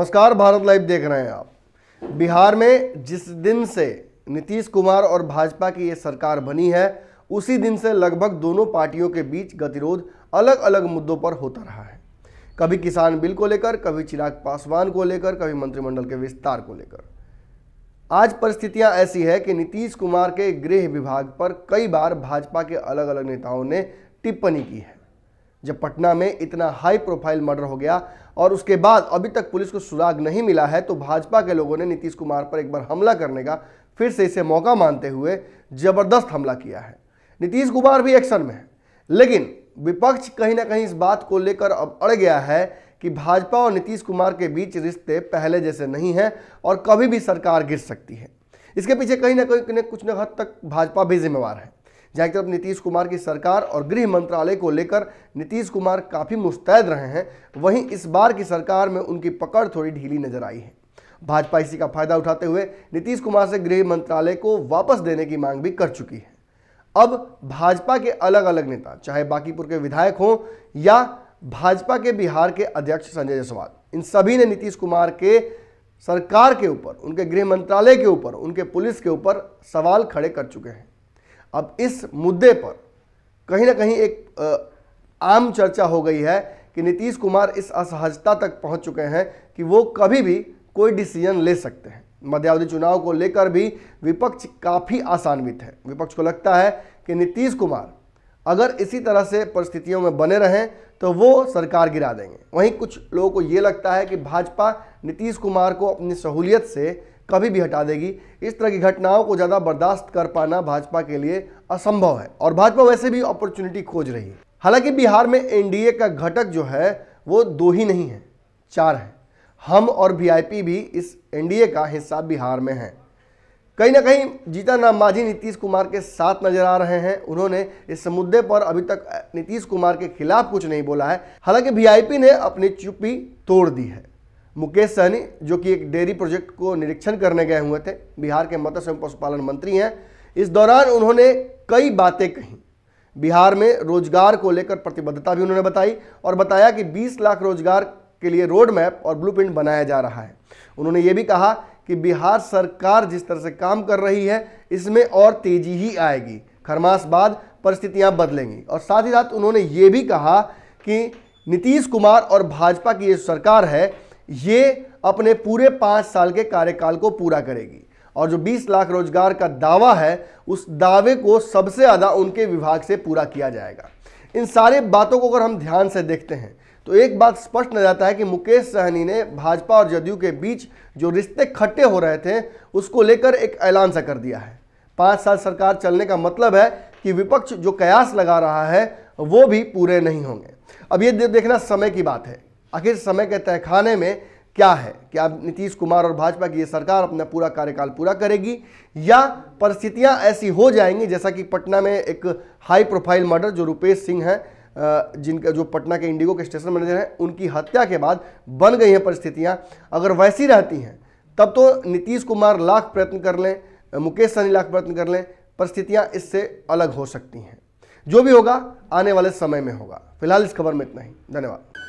नमस्कार भारत लाइव देख रहे हैं आप बिहार में जिस दिन से नीतीश कुमार और भाजपा की ये सरकार बनी है उसी दिन से लगभग दोनों पार्टियों के बीच गतिरोध अलग अलग मुद्दों पर होता रहा है कभी किसान बिल को लेकर कभी चिराग पासवान को लेकर कभी मंत्रिमंडल के विस्तार को लेकर आज परिस्थितियां ऐसी है कि नीतीश कुमार के गृह विभाग पर कई बार भाजपा के अलग अलग नेताओं ने टिप्पणी की है जब पटना में इतना हाई प्रोफाइल मर्डर हो गया और उसके बाद अभी तक पुलिस को सुराग नहीं मिला है तो भाजपा के लोगों ने नीतीश कुमार पर एक बार हमला करने का फिर से इसे मौका मानते हुए जबरदस्त हमला किया है नीतीश कुमार भी एक्शन में है लेकिन विपक्ष कहीं ना कहीं इस बात को लेकर अब अड़ गया है कि भाजपा और नीतीश कुमार के बीच रिश्ते पहले जैसे नहीं हैं और कभी भी सरकार गिर सकती है इसके पीछे कहीं ना कहीं कुछ न हद तक भाजपा भी जिम्मेवार है जहाँ की तरफ नीतीश कुमार की सरकार और गृह मंत्रालय को लेकर नीतीश कुमार काफ़ी मुस्तैद रहे हैं वहीं इस बार की सरकार में उनकी पकड़ थोड़ी ढीली नजर आई है भाजपा इसी का फायदा उठाते हुए नीतीश कुमार से गृह मंत्रालय को वापस देने की मांग भी कर चुकी है अब भाजपा के अलग अलग नेता चाहे बाकीपुर के विधायक हों या भाजपा के बिहार के अध्यक्ष संजय जायसवाल इन सभी ने नीतीश कुमार के सरकार के ऊपर उनके गृह मंत्रालय के ऊपर उनके पुलिस के ऊपर सवाल खड़े कर चुके हैं अब इस मुद्दे पर कहीं ना कहीं एक आम चर्चा हो गई है कि नीतीश कुमार इस असहजता तक पहुंच चुके हैं कि वो कभी भी कोई डिसीजन ले सकते हैं मध्यावधि चुनाव को लेकर भी विपक्ष काफ़ी आसान्वित है विपक्ष को लगता है कि नीतीश कुमार अगर इसी तरह से परिस्थितियों में बने रहें तो वो सरकार गिरा देंगे वहीं कुछ लोगों को ये लगता है कि भाजपा नीतीश कुमार को अपनी सहूलियत से कभी भी हटा देगी इस तरह की घटनाओं को ज़्यादा बर्दाश्त कर पाना भाजपा के लिए असंभव है और भाजपा वैसे भी अपॉर्चुनिटी खोज रही है हालांकि बिहार में एनडीए का घटक जो है वो दो ही नहीं है चार है हम और वीआईपी भी इस एनडीए का हिस्सा बिहार में हैं कहीं ना कहीं जीता नाम माझी नीतीश कुमार के साथ नजर आ रहे हैं उन्होंने इस मुद्दे पर अभी तक नीतीश कुमार के खिलाफ कुछ नहीं बोला है हालांकि वीआईपी ने अपनी चुप्पी तोड़ दी है मुकेश सहनी जो कि एक डेयरी प्रोजेक्ट को निरीक्षण करने गए हुए थे बिहार के मत्स्य एवं पशुपालन मंत्री हैं इस दौरान उन्होंने कई बातें कहीं बिहार में रोजगार को लेकर प्रतिबद्धता भी उन्होंने बताई और बताया कि 20 लाख रोजगार के लिए रोड मैप और ब्लूप्रिंट बनाया जा रहा है उन्होंने ये भी कहा कि बिहार सरकार जिस तरह से काम कर रही है इसमें और तेजी ही आएगी खरमास बाद परिस्थितियां बदलेंगी और साथ ही साथ उन्होंने ये भी कहा कि नीतीश कुमार और भाजपा की ये सरकार है ये अपने पूरे पाँच साल के कार्यकाल को पूरा करेगी और जो 20 लाख रोजगार का दावा है उस दावे को सबसे ज़्यादा उनके विभाग से पूरा किया जाएगा इन सारे बातों को अगर हम ध्यान से देखते हैं तो एक बात स्पष्ट नजर आता है कि मुकेश सहनी ने भाजपा और जदयू के बीच जो रिश्ते खट्टे हो रहे थे उसको लेकर एक ऐलान सा कर दिया है पाँच साल सरकार चलने का मतलब है कि विपक्ष जो कयास लगा रहा है वो भी पूरे नहीं होंगे अब ये देखना समय की बात है आखिर समय के तहखाने में क्या है क्या नीतीश कुमार और भाजपा की ये सरकार अपना पूरा कार्यकाल पूरा करेगी या परिस्थितियां ऐसी हो जाएंगी जैसा कि पटना में एक हाई प्रोफाइल मर्डर जो रुपेश सिंह हैं जिनका जो पटना के इंडिगो के स्टेशन मैनेजर हैं उनकी हत्या के बाद बन गई हैं परिस्थितियां अगर वैसी रहती हैं तब तो नीतीश कुमार लाख प्रयत्न कर लें मुकेश सहनी लाख प्रयत्न कर लें परिस्थितियाँ इससे अलग हो सकती हैं जो भी होगा आने वाले समय में होगा फिलहाल इस खबर में इतना ही धन्यवाद